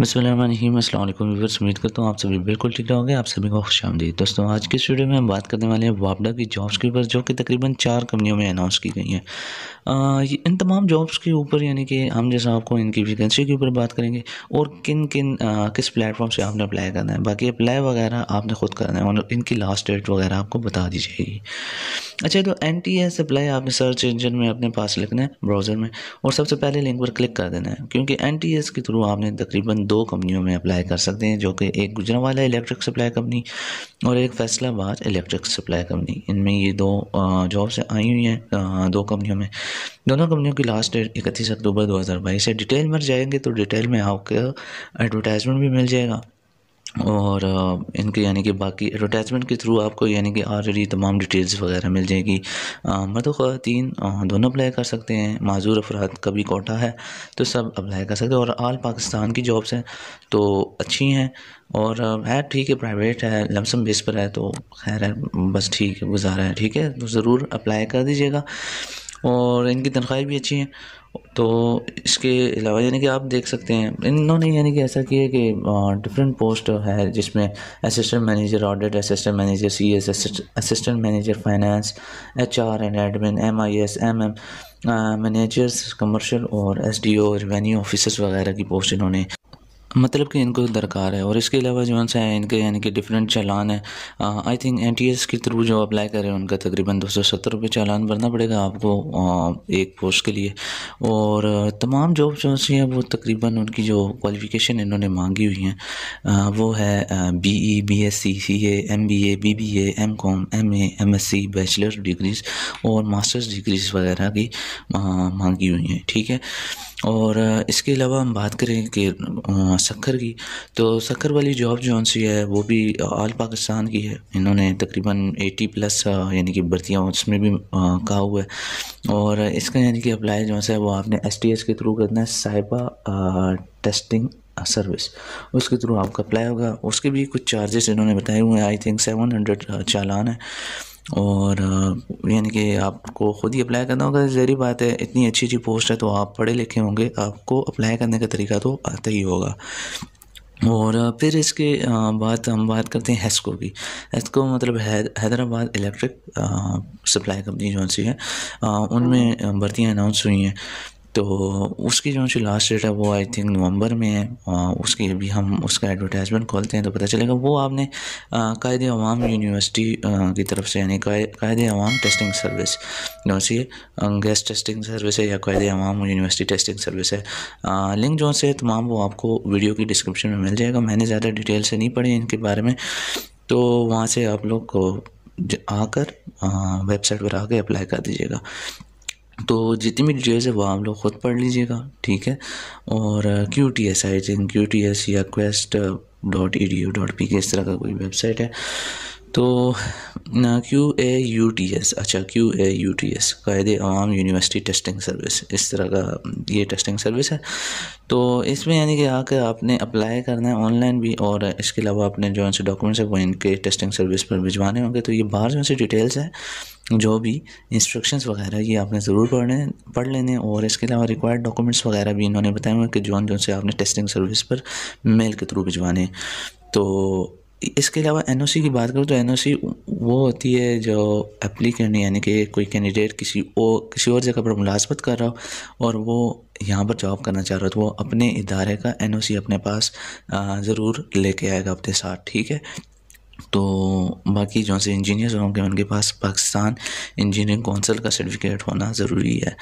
बसमिलकुम viewers उम्मीद करता हूँ आप सभी बिल्कुल ठीक रहोगे आप सभी को खुश आमदी दोस्तों आज के वीडियो में हम बात करने वाले हैं वापडा की जॉब्स के ऊपर जो कि तकरीबन चार कंपनियों में अनाउंस की गई हैं इन तमाम जॉब्स के ऊपर यानी कि हम जैसा आपको इनकी वैकेंसी के ऊपर बात करेंगे और किन किन आ, किस प्लेटफॉर्म से आपने अप्लाई करना है बाकी अप्लाई वगैरह आपने खुद करना है और इनकी लास्ट डेट वगैरह आपको बता दी जाएगी अच्छा तो एन टी एस अप्लाई आपने सर्च इंजन में अपने पास लिखना है ब्राउज़र में और सबसे पहले लिंक पर क्लिक कर देना है क्योंकि एन टी एस के थ्रू आपने तकरीबन दो कंपनियों में अप्लाई कर सकते हैं जो कि एक गुजरा वाला इलेक्ट्रिक सप्लाई कंपनी और एक फैसलाबाद इलेक्ट्रिक सप्लाई कंपनी इनमें ये दो जॉब्स आई हुई हैं दो कंपनियों में दोनों कंपनियों की लास्ट डेट इकतीस अक्टूबर दो हज़ार बाईस है डिटेल में जाएंगे तो डिटेल में आपका एडवर्टाइजमेंट भी मिल जाएगा और इनके यानी कि बाकी एडवर्टाइजमेंट के थ्रू आपको यानी कि ऑलरेडी तमाम डिटेल्स वगैरह मिल जाएगी मर्द खातन दोनों अप्लाई कर सकते हैं माजूर अफराद का भी कोटा है तो सब अप्लाई कर सकते हैं और आल पाकिस्तान की जॉब्स हैं तो अच्छी हैं और है ठीक है प्राइवेट है लमसम बेस पर है तो खैर है बस ठीक है गुजारा है ठीक है तो ज़रूर अप्लाई कर दीजिएगा और इनकी तनख्वाही भी अच्छी हैं तो इसके अलावा यानी कि आप देख सकते हैं इन्होंने यानी कि ऐसा किया कि डिफरेंट पोस्ट है जिसमें assistant manager audit assistant manager C S assistant manager finance H R and admin M I S M M managers commercial और S D O revenue officers वगैरह की पोस्ट इन्होंने मतलब कि इनको दरकार है और इसके अलावा जो सा है इनके यानी कि डिफरेंट चालान है I think N T S के थ्रू जो अप्लाई करें उनका तकरीबन दो सौ सत्तर रुपये चालान भरना पड़ेगा आपको आ, uh, एक पोस्ट के लिए और uh, तमाम जॉब जो सी हैं वो तकरीबन उनकी जो क्वालिफ़िकेशन इन्होंने मांगी हुई हैं uh, वो है B E B S C C A M B A B B A M com M A M S C bachelor degrees और मास्टर्स डिग्रीज़ वगैरह की मांगी हुई हैं ठीक है और इसके अलावा हम बात करें कि शक्कर की तो शक्कर वाली जॉब जो सी है वो भी आल पाकिस्तान की है इन्होंने तकरीबन 80 प्लस यानी कि भर्तियाँ उसमें भी कहा हुआ है और इसका यानी कि अप्लाई जो है वो आपने एस टी एस के थ्रू करना है साइबा टेस्टिंग सर्विस उसके थ्रू आपका अप्लाई होगा उसके भी कुछ चार्जेस इन्होंने बताए हुए हैं आई थिंक सेवन हंड्रेड चालान है और यानी कि आपको ख़ुद ही अप्लाई करना होगा जहरी बात है इतनी अच्छी अच्छी पोस्ट है तो आप पढ़े लिखे होंगे आपको अप्लाई करने का तरीका तो आता ही होगा और फिर इसके बाद हम बात करते हैं हेस्को की हेस्को मतलब हैदराबाद इलेक्ट्रिक सप्लाई कंपनी जो सी है उनमें हम्म। भर्तियाँ अनाउंस हुई हैं तो उसकी जो सी लास्ट डेट है वो आई थिंक नवंबर में है आ, उसकी अभी हम उसका एडवर्टाइजमेंट खोलते हैं तो पता चलेगा वो आपने कायद अवाम यूनिवर्सिटी की तरफ से यानी कायद अवाम टेस्टिंग सर्विस जो सी गेस्ट टेस्टिंग सर्विस है या कायद अवाम यूनिवर्सिटी टेस्टिंग सर्विस है आ, लिंक जो से तमाम वो आपको वीडियो की डिस्क्रिप्शन में मिल जाएगा मैंने ज़्यादा डिटेल से नहीं पढ़ी इनके बारे में तो वहाँ से आप लोग को आकर वेबसाइट पर आके अप्लाई कर दीजिएगा तो जितनी भी डिटेल्स है वो आप लोग ख़ुद पढ़ लीजिएगा ठीक है और Q T S I think Q T S या quest dot E D U dot P K इस तरह का कोई वेबसाइट है तो Q A U T S अच्छा Q A U T S Quaid Awam university testing service इस तरह का ये टेस्टिंग सर्विस है तो इसमें यानी कि आकर आपने अप्लाई करना है ऑनलाइन भी और इसके अलावा अपने जो उनसे डॉक्यूमेंट्स हैं वो इनके टेस्टिंग सर्विस पर भिजवाने होंगे तो ये बाहर जो उनसे डिटेल्स हैं जो भी इंस्ट्रक्शंस वगैरह ये आपने ज़रूर पढ़ने पढ़ लेने और इसके अलावा रिक्वायर्ड डॉक्यूमेंट्स वगैरह भी इन्होंने बताए हुए कि जौन जौन से आपने टेस्टिंग सर्विस पर मेल के थ्रू भिजवाने तो इसके अलावा एन की बात करूँ तो एन वो होती है जो एप्लीकेंट यानी कि कोई कैंडिडेट किसी और किसी और जगह पर मुलाजमत कर रहा हो और वो यहाँ पर जॉब करना चाह रहा हो तो वो अपने इदारे का एन अपने पास ज़रूर लेके आएगा अपने साथ ठीक है तो बाकी जो से इंजीनियर्स होंगे उनके पास पाकिस्तान इंजीनियरिंग कौंसिल का सर्टिफिकेट होना ज़रूरी है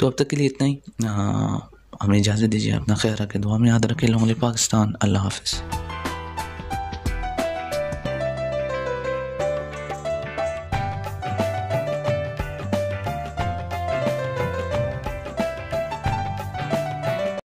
तो अब तक के लिए इतना ही हाँ, हमें इजाज़त दीजिए अपना ख्याल रखें दुआ में याद रखें लोगों पाकिस्तान अल्लाह हाफिज़